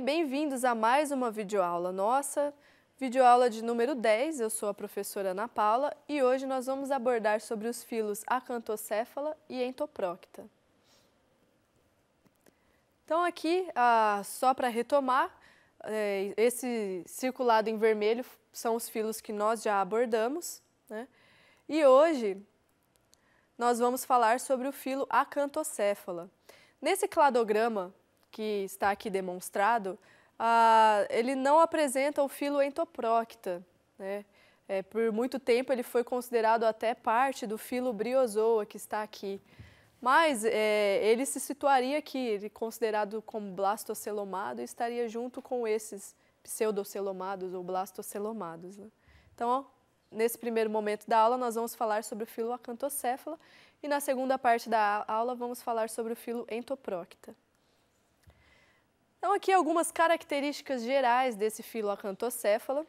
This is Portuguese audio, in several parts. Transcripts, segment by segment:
bem-vindos a mais uma videoaula nossa, videoaula de número 10. Eu sou a professora Ana Paula e hoje nós vamos abordar sobre os filos acantocéfala e entoprocta. Então aqui, ah, só para retomar, é, esse circulado em vermelho são os filos que nós já abordamos, né? E hoje nós vamos falar sobre o filo acantocéfala. Nesse cladograma que está aqui demonstrado, ah, ele não apresenta o filo entoprocta. Né? É, por muito tempo ele foi considerado até parte do filo briozoa que está aqui. Mas é, ele se situaria aqui, considerado como blastocelomado e estaria junto com esses pseudocelomados ou blastocelomados. Né? Então, ó, nesse primeiro momento da aula, nós vamos falar sobre o filo acantocéfala e na segunda parte da aula vamos falar sobre o filo entoprocta aqui algumas características gerais desse filo acantocéfala.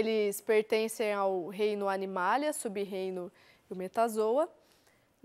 Eles pertencem ao reino Animalia, subreino Metazoa.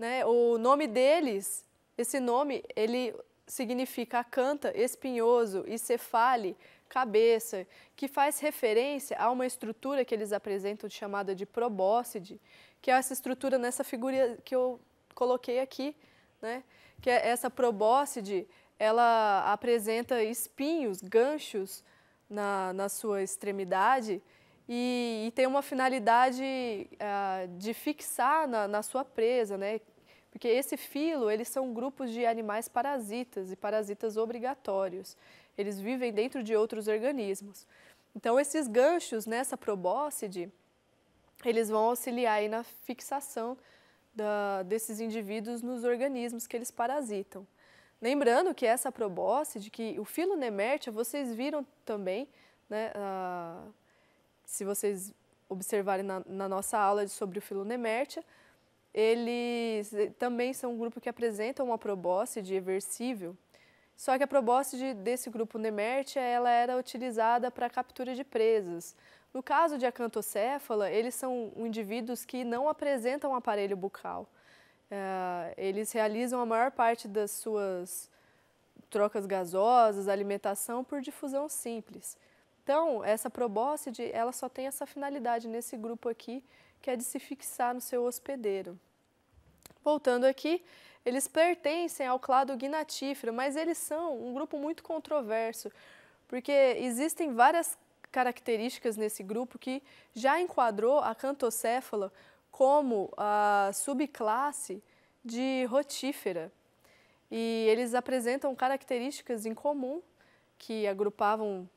Né? O nome deles, esse nome, ele significa acanta, espinhoso e cefale, cabeça, que faz referência a uma estrutura que eles apresentam chamada de probóscide, que é essa estrutura nessa figura que eu coloquei aqui, né? que é essa probóscide ela apresenta espinhos, ganchos na, na sua extremidade e, e tem uma finalidade uh, de fixar na, na sua presa, né? Porque esse filo, eles são grupos de animais parasitas e parasitas obrigatórios. Eles vivem dentro de outros organismos. Então, esses ganchos nessa probóscide, eles vão auxiliar na fixação da, desses indivíduos nos organismos que eles parasitam. Lembrando que essa probóscide, que o filo nemértia, vocês viram também, né, se vocês observarem na, na, nossa aula sobre o filo nemértia, eles também são um grupo que apresenta uma probóscide eversível, só que a probóscide desse grupo nemértia, ela era utilizada para captura de presas. No caso de acantocéfala, eles são indivíduos que não apresentam aparelho bucal. É, eles realizam a maior parte das suas trocas gasosas, alimentação por difusão simples. Então, essa probóscide, ela só tem essa finalidade nesse grupo aqui, que é de se fixar no seu hospedeiro. Voltando aqui, eles pertencem ao clado gnatífero, mas eles são um grupo muito controverso, porque existem várias características nesse grupo que já enquadrou a cantocéfala como a subclasse de rotífera. E eles apresentam características em comum que agrupavam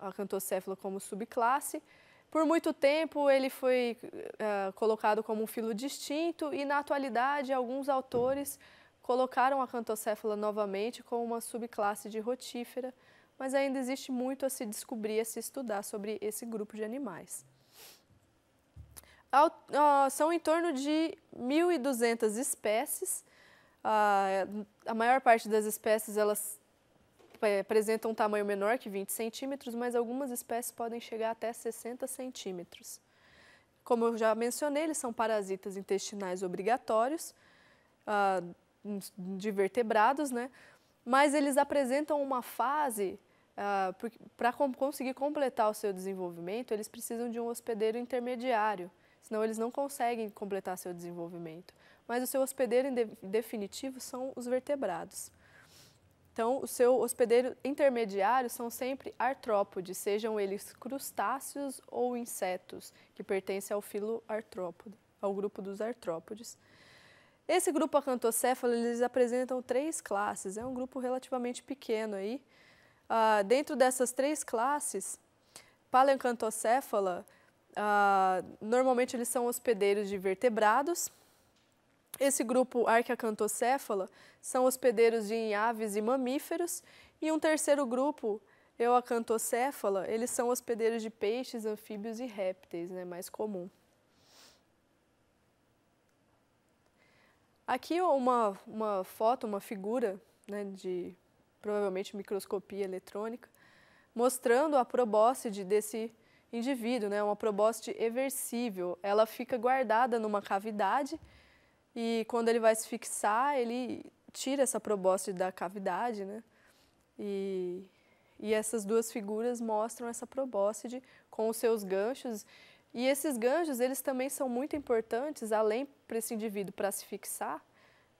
a cantocéfala como subclasse. Por muito tempo ele foi uh, colocado como um filo distinto e na atualidade alguns autores colocaram a cantocéfala novamente como uma subclasse de rotífera, mas ainda existe muito a se descobrir, a se estudar sobre esse grupo de animais são em torno de 1.200 espécies. A maior parte das espécies elas é, apresentam um tamanho menor que 20 centímetros, mas algumas espécies podem chegar até 60 centímetros. Como eu já mencionei, eles são parasitas intestinais obrigatórios de vertebrados, né? mas eles apresentam uma fase para conseguir completar o seu desenvolvimento, eles precisam de um hospedeiro intermediário senão eles não conseguem completar seu desenvolvimento. Mas o seu hospedeiro definitivo são os vertebrados. Então, o seu hospedeiro intermediário são sempre artrópodes, sejam eles crustáceos ou insetos, que pertencem ao filo artrópode, ao grupo dos artrópodes. Esse grupo acantocéfalo, eles apresentam três classes, é um grupo relativamente pequeno aí. Ah, dentro dessas três classes, paleocantocéfala, ah, normalmente eles são hospedeiros de vertebrados. Esse grupo Arqueacantocéfala são hospedeiros de aves e mamíferos. E um terceiro grupo, Euacantocéfala, eles são hospedeiros de peixes, anfíbios e répteis, né, mais comum. Aqui uma, uma foto, uma figura né, de provavelmente microscopia eletrônica, mostrando a probóscide desse indivíduo, né? Uma probóscide eversível. Ela fica guardada numa cavidade e quando ele vai se fixar, ele tira essa probóscide da cavidade, né? E, e essas duas figuras mostram essa probóscide com os seus ganchos. E esses ganchos, eles também são muito importantes, além para esse indivíduo para se fixar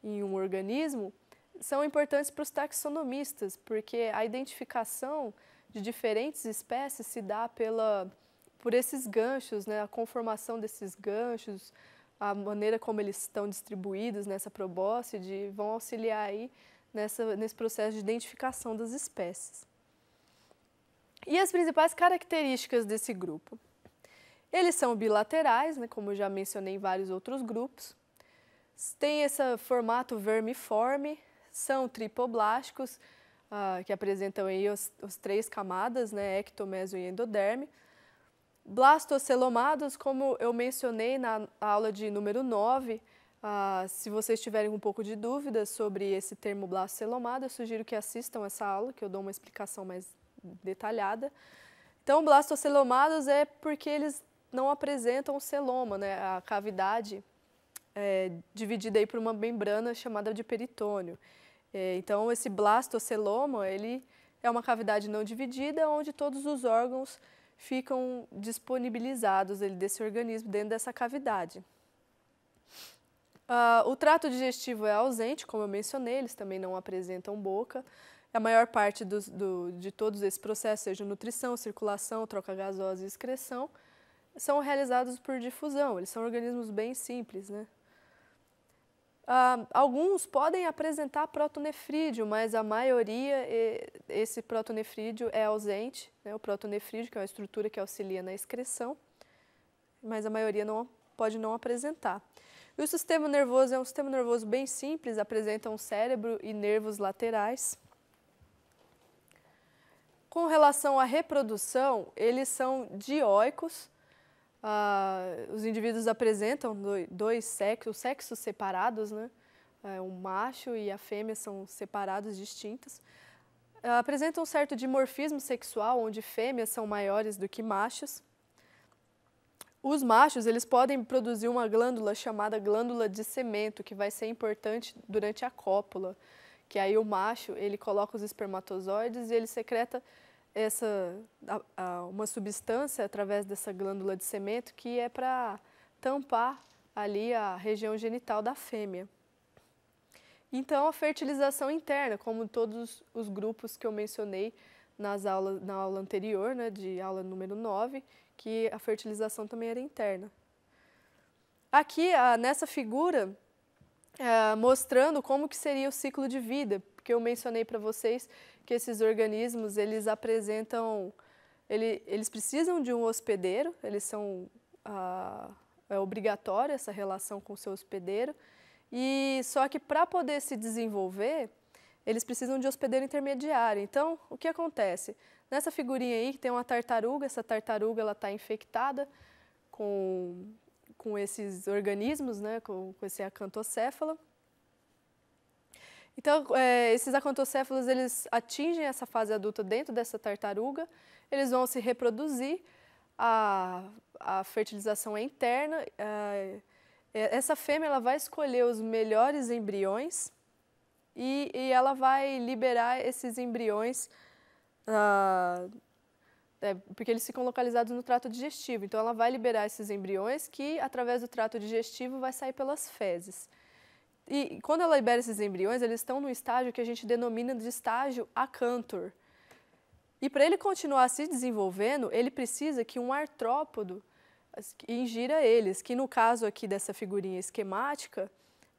em um organismo, são importantes para os taxonomistas, porque a identificação de diferentes espécies se dá pela, por esses ganchos, né? a conformação desses ganchos, a maneira como eles estão distribuídos nessa probóscide vão auxiliar aí nessa, nesse processo de identificação das espécies. E as principais características desse grupo? Eles são bilaterais, né, como eu já mencionei em vários outros grupos, tem esse formato vermiforme, são tripoblásticos, ah, que apresentam aí os, os, três camadas, né, ecto, meso e endoderme. Blastocelomados, como eu mencionei na aula de número 9, ah, se vocês tiverem um pouco de dúvida sobre esse termo blastocelomado, eu sugiro que assistam essa aula, que eu dou uma explicação mais detalhada. Então, blastocelomados é porque eles não apresentam o celoma, né, a cavidade é, dividida aí por uma membrana chamada de peritônio. É, então, esse blastoceloma, ele é uma cavidade não dividida onde todos os órgãos ficam disponibilizados ele, desse organismo dentro dessa cavidade. Uh, o trato digestivo é ausente, como eu mencionei, eles também não apresentam boca. A maior parte do, do, de todos esses processos, seja nutrição, circulação, troca gasosa e excreção, são realizados por difusão. Eles são organismos bem simples, né? Ah, alguns podem apresentar protonefrídeo, mas a maioria, esse protonefrídeo é ausente, né? o protonefrídeo, que é uma estrutura que auxilia na excreção, mas a maioria não, pode não apresentar. E o sistema nervoso é um sistema nervoso bem simples, apresenta um cérebro e nervos laterais. Com relação à reprodução, eles são dioicos, Uh, os indivíduos apresentam dois sexos, sexos separados, né? Uh, o macho e a fêmea são separados, distintos. Uh, ah, apresentam um certo dimorfismo sexual, onde fêmeas são maiores do que machos. Os machos eles podem produzir uma glândula chamada glândula de cemento, que vai ser importante durante a cópula, que aí o macho ele coloca os espermatozoides e ele secreta essa, a, a, uma substância através dessa glândula de cemento que é para tampar ali a região genital da fêmea. Então, a fertilização interna, como todos os grupos que eu mencionei nas aulas, na aula anterior, né, de aula número 9, que a fertilização também era interna. Aqui, nessa figura, é, mostrando como que seria o ciclo de vida porque eu mencionei para vocês que esses organismos, eles apresentam, ele, eles precisam de um hospedeiro, eles são, ah, é obrigatória essa relação com o seu hospedeiro, e só que para poder se desenvolver, eles precisam de hospedeiro intermediário. Então, o que acontece? Nessa figurinha aí que tem uma tartaruga, essa tartaruga ela está infectada com, com esses organismos, né, com, com esse acantocéfalo. Então, é, esses acontocéfalos, eles atingem essa fase adulta dentro dessa tartaruga, eles vão se reproduzir, a, a fertilização é interna, a, é, essa fêmea ela vai escolher os melhores embriões e, e ela vai liberar esses embriões, a, é, porque eles ficam localizados no trato digestivo. Então, ela vai liberar esses embriões que, através do trato digestivo, vai sair pelas fezes. E quando ela libera esses embriões, eles estão no estágio que a gente denomina de estágio acantor. E para ele continuar se desenvolvendo, ele precisa que um artrópodo ingira eles, que no caso aqui dessa figurinha esquemática,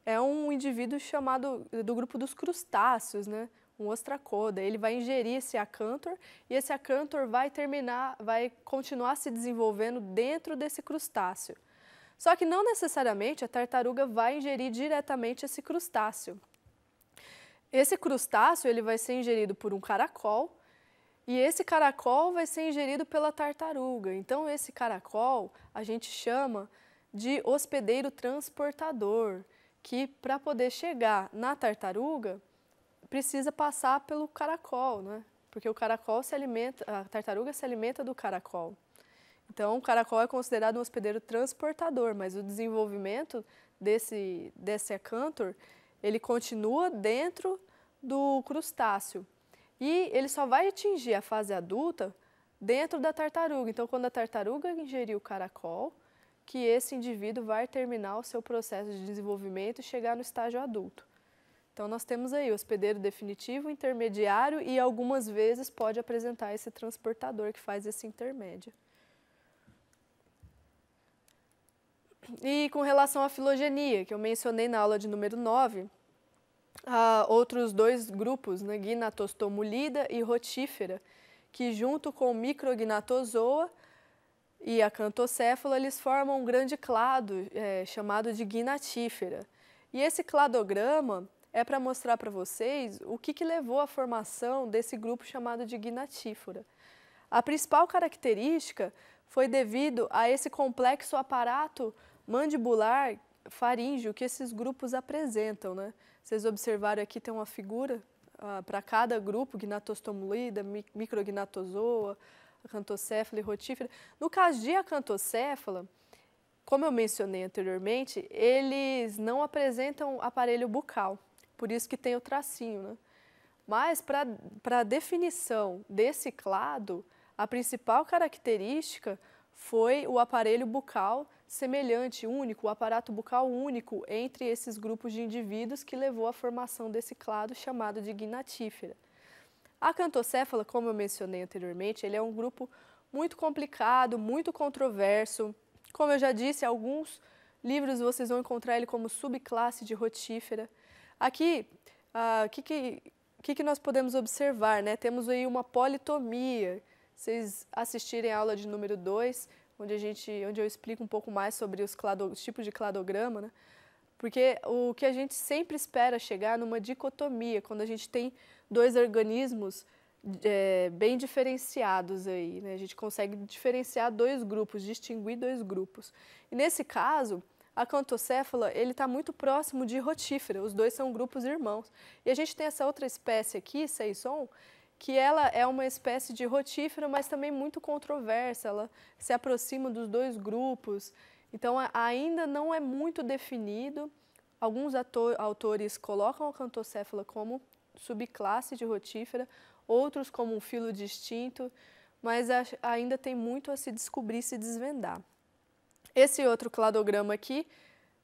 é um indivíduo chamado do grupo dos crustáceos, né? um ostracoda. Ele vai ingerir esse acantor e esse acantor vai terminar, vai continuar se desenvolvendo dentro desse crustáceo. Só que não necessariamente a tartaruga vai ingerir diretamente esse crustáceo. Esse crustáceo ele vai ser ingerido por um caracol e esse caracol vai ser ingerido pela tartaruga. Então esse caracol a gente chama de hospedeiro transportador, que para poder chegar na tartaruga precisa passar pelo caracol, né? Porque o caracol se alimenta, a tartaruga se alimenta do caracol. Então, o caracol é considerado um hospedeiro transportador, mas o desenvolvimento desse, desse acantor, ele continua dentro do crustáceo. E ele só vai atingir a fase adulta dentro da tartaruga. Então, quando a tartaruga ingerir o caracol, que esse indivíduo vai terminar o seu processo de desenvolvimento e chegar no estágio adulto. Então, nós temos aí o hospedeiro definitivo, intermediário e algumas vezes pode apresentar esse transportador que faz esse intermédio. E com relação à filogenia, que eu mencionei na aula de número 9, há outros dois grupos, né, Gnatostomulida e Rotífera, que junto com o Micrognatozoa e a Cantocéfala, eles formam um grande clado é, chamado de Gnatífera. E esse cladograma é para mostrar para vocês o que, que levou à formação desse grupo chamado de Gnatífora. A principal característica foi devido a esse complexo aparato mandibular, faríngeo, que esses grupos apresentam. Né? Vocês observaram aqui tem uma figura ah, para cada grupo, gnatostomulida, micrognatozoa, acantocéfala e rotífera. No caso de acantocéfala, como eu mencionei anteriormente, eles não apresentam aparelho bucal, por isso que tem o tracinho. Né? Mas para a definição desse clado, a principal característica foi o aparelho bucal semelhante, único, o aparato bucal único entre esses grupos de indivíduos que levou à formação desse clado chamado de gnatífera. A cantocéfala, como eu mencionei anteriormente, ele é um grupo muito complicado, muito controverso. Como eu já disse, alguns livros vocês vão encontrar ele como subclasse de rotífera. Aqui, o uh, ah, que, que, que, que nós podemos observar? Né? Temos aí uma politomia, vocês assistirem a aula de número 2, onde, a gente, onde eu explico um pouco mais sobre os, clado, os tipos de cladograma, né? Porque o que a gente sempre espera chegar numa dicotomia, quando a gente tem dois organismos é, bem diferenciados aí, né? A gente consegue diferenciar dois grupos, distinguir dois grupos. E nesse caso, a cantocéfala, ele está muito próximo de rotífera, os dois são grupos irmãos. E a gente tem essa outra espécie aqui, Seison, que ela é uma espécie de rotífera, mas também muito controversa. Ela se aproxima dos dois grupos. Então, ainda não é muito definido. Alguns ator, autores colocam a cantocéfala como subclasse de rotífera, outros como um filo distinto, mas a, ainda tem muito a se descobrir, se desvendar. Esse outro cladograma aqui,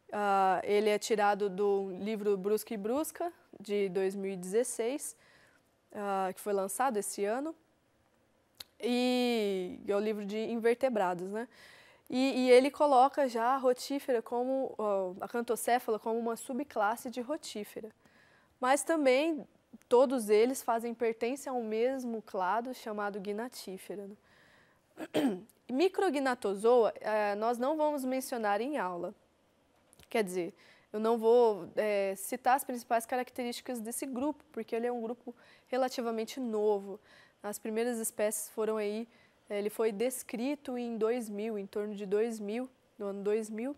uh, ele é tirado do livro Brusca e Brusca, de 2016, uh, que foi lançado esse ano, e é o livro de invertebrados, né? E, e ele coloca já a rotífera como, uh, a cantocéfala como uma subclasse de rotífera. Mas também todos eles fazem pertence a um mesmo clado chamado gnatífera. Né? Micrognatozoa, uh, eh, nós não vamos mencionar em aula. Quer dizer, eu não vou é, citar as principais características desse grupo, porque ele é um grupo relativamente novo. As primeiras espécies foram aí, é, ele foi descrito em 2000, em torno de 2000, no ano 2000.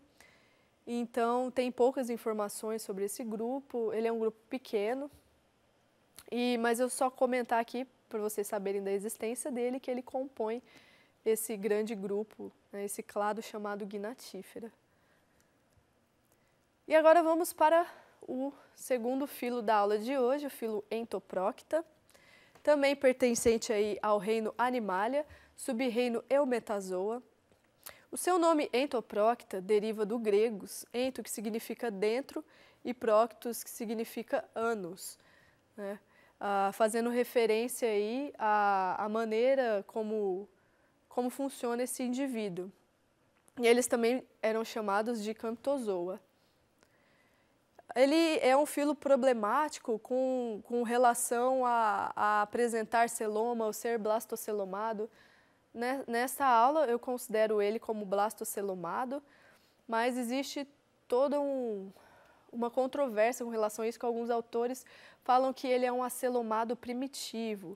Então, tem poucas informações sobre esse grupo, ele é um grupo pequeno, e, mas eu só comentar aqui, para vocês saberem da existência dele, que ele compõe esse grande grupo, né, esse clado chamado Gnatífera. E agora vamos para o segundo filo da aula de hoje, o filo Entoprocta, também pertencente aí ao reino Animalia, subreino Eumetazoa. O seu nome Entoprocta deriva do grego ento, que significa dentro, e proctos, que significa anos, né? ah, fazendo referência aí à, à maneira como, como funciona esse indivíduo. E eles também eram chamados de Camptozoa ele é um filo problemático com, com relação a, a apresentar celoma ou ser blastocelomado. Né, nessa aula eu considero ele como blastocelomado, mas existe toda um, uma controvérsia com relação a isso, que alguns autores falam que ele é um acelomado primitivo,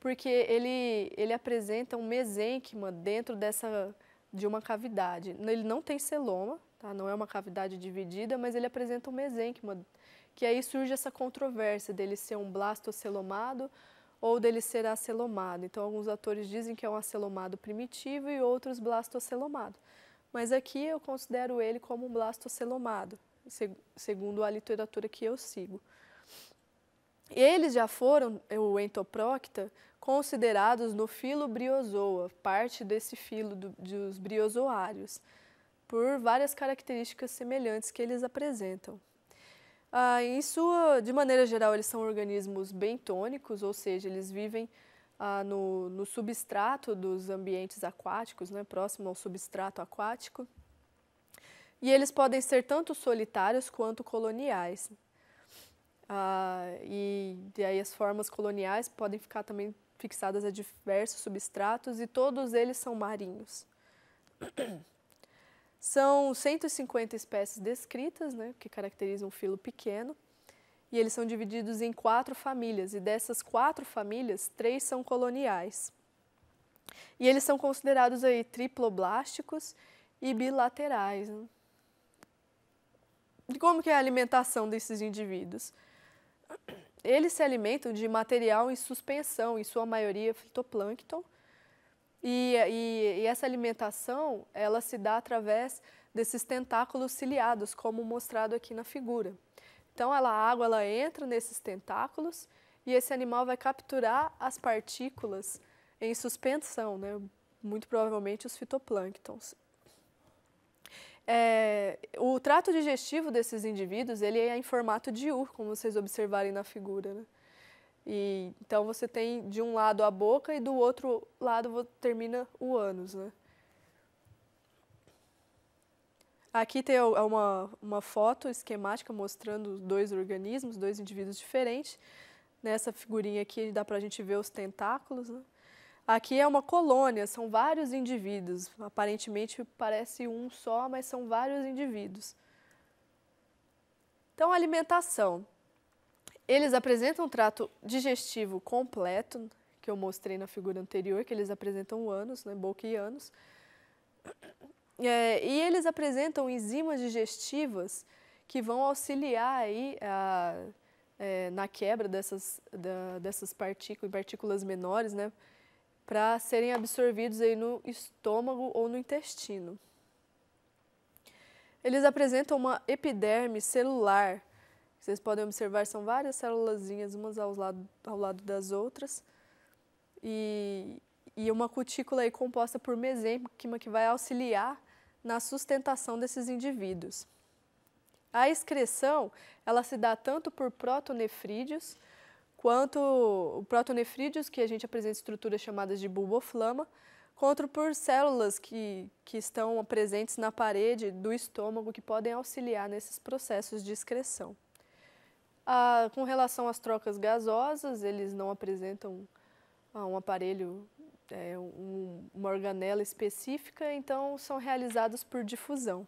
porque ele, ele apresenta um mesênquima dentro dessa de uma cavidade. Ele não tem celoma, tá? não é uma cavidade dividida, mas ele apresenta um mesênquima, que aí surge essa controvérsia dele ser um blastocelomado ou dele ser acelomado. Então, alguns autores dizem que é um acelomado primitivo e outros blastocelomado. Mas aqui eu considero ele como um blastocelomado, segundo a literatura que eu sigo. Eles já foram, o Entoprocta, considerados no filo briozoa, parte desse filo do, dos briozoários, por várias características semelhantes que eles apresentam. Ah, em sua, de maneira geral, eles são organismos bentônicos, ou seja, eles vivem ah, no, no, substrato dos ambientes aquáticos, né, próximo ao substrato aquático. E eles podem ser tanto solitários quanto coloniais. Ah, e, e aí as formas coloniais podem ficar também fixadas a diversos substratos e todos eles são marinhos. São 150 espécies descritas, né, que caracterizam um filo pequeno, e eles são divididos em quatro famílias, e dessas quatro famílias, três são coloniais. E eles são considerados aí triploblásticos e bilaterais. Né? E como que é a alimentação desses indivíduos? Eles se alimentam de material em suspensão, em sua maioria fitoplâncton, e, e, e, essa alimentação ela se dá através desses tentáculos ciliados, como mostrado aqui na figura. Então, ela, a água ela entra nesses tentáculos e esse animal vai capturar as partículas em suspensão, né? muito provavelmente os fitoplânctons. É, o trato digestivo desses indivíduos ele é em formato de U, como vocês observarem na figura. Né? E, então você tem de um lado a boca e do outro lado termina o ânus. Né? Aqui tem é uma, uma foto esquemática mostrando dois organismos, dois indivíduos diferentes. Nessa figurinha aqui dá para a gente ver os tentáculos. Né? Aqui é uma colônia, são vários indivíduos. Aparentemente parece um só, mas são vários indivíduos. Então, alimentação. Eles apresentam um trato digestivo completo, que eu mostrei na figura anterior, que eles apresentam anos, né, boca e anos. É, e eles apresentam enzimas digestivas que vão auxiliar aí a, é, na quebra dessas, da, dessas partículas, partículas menores, né? para serem absorvidos aí no estômago ou no intestino. Eles apresentam uma epiderme celular. Vocês podem observar, são várias célulazinhas, umas ao lado, ao lado das outras. E, e uma cutícula aí composta por mesênquima que vai auxiliar na sustentação desses indivíduos. A excreção, ela se dá tanto por protonefrídeos, quanto o protonefrídeos, que a gente apresenta estruturas chamadas de bulboflama, quanto por células que, que estão presentes na parede do estômago que podem auxiliar nesses processos de excreção. Ah, com relação às trocas gasosas, eles não apresentam ah, um aparelho, é, um, uma organela específica, então são realizados por difusão.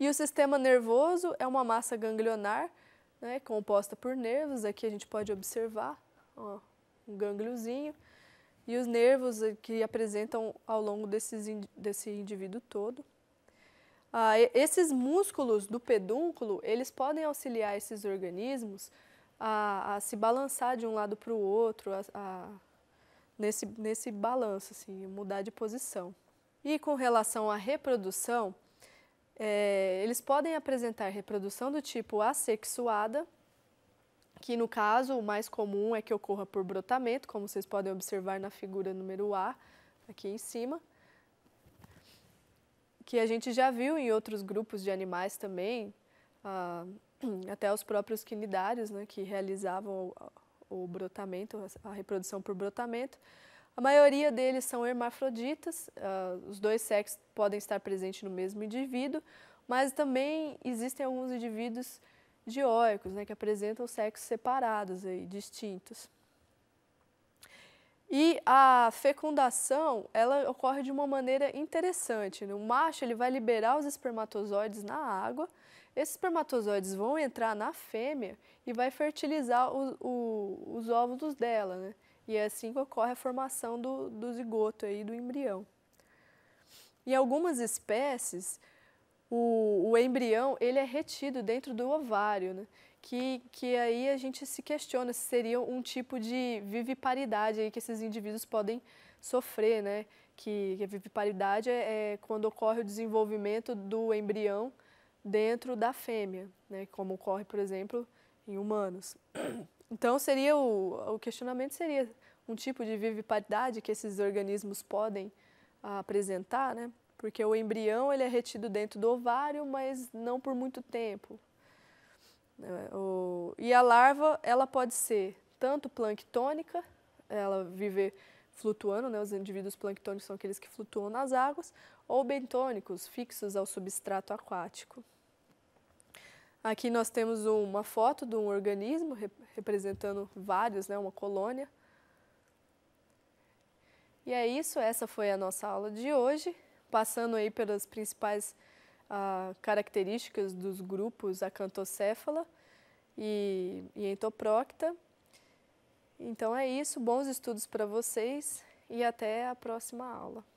E o sistema nervoso é uma massa ganglionar, né, composta por nervos. Aqui a gente pode observar ó, um gângliozinho e os nervos que apresentam ao longo desses, desse indivíduo todo. Ah, esses músculos do pedúnculo, eles podem auxiliar esses organismos a, a se balançar de um lado para o outro, a, a, nesse, nesse balanço, assim, mudar de posição. E com relação à reprodução, é, eles podem apresentar reprodução do tipo assexuada, que no caso o mais comum é que ocorra por brotamento, como vocês podem observar na figura número A, aqui em cima, que a gente já viu em outros grupos de animais também, ah, até os próprios quinidários, né, que realizavam o, o brotamento, a reprodução por brotamento. A maioria deles são hermafroditas, uh, os dois sexos podem estar presentes no mesmo indivíduo, mas também existem alguns indivíduos dioicos, né, que apresentam sexos separados, aí, distintos. E a fecundação, ela ocorre de uma maneira interessante. Né? O macho ele vai liberar os espermatozoides na água, esses espermatozoides vão entrar na fêmea e vai fertilizar o, o, os óvulos dela. Né? E é assim que ocorre a formação do, do zigoto aí, do embrião. Em algumas espécies, o, o, embrião ele é retido dentro do ovário, né? que, que aí a gente se questiona se seria um tipo de viviparidade aí que esses indivíduos podem sofrer, né? que, que a viviparidade é, é, quando ocorre o desenvolvimento do embrião dentro da fêmea, né? como ocorre, por exemplo, em humanos. Então seria o, o questionamento seria um tipo de viviparidade que esses organismos podem ah, apresentar, né? Porque o embrião ele é retido dentro do ovário, mas não por muito tempo. Né? O, e a larva ela pode ser tanto planctônica, ela vive flutuando, né? os indivíduos planctônicos são aqueles que flutuam nas águas, ou bentônicos, fixos ao substrato aquático. Aqui nós temos uma foto de um organismo representando vários, né, uma colônia. E é isso, essa foi a nossa aula de hoje, passando aí pelas principais ah, características dos grupos acantocéfala e, e entoprocta. Então é isso, bons estudos para vocês e até a próxima aula.